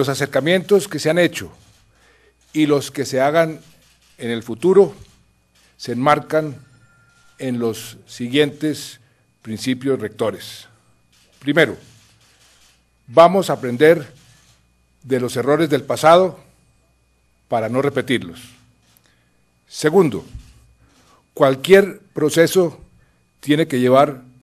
los acercamientos que se han hecho y los que se hagan en el futuro se enmarcan en los siguientes principios rectores. Primero, vamos a aprender de los errores del pasado para no repetirlos. Segundo, cualquier proceso tiene que llevar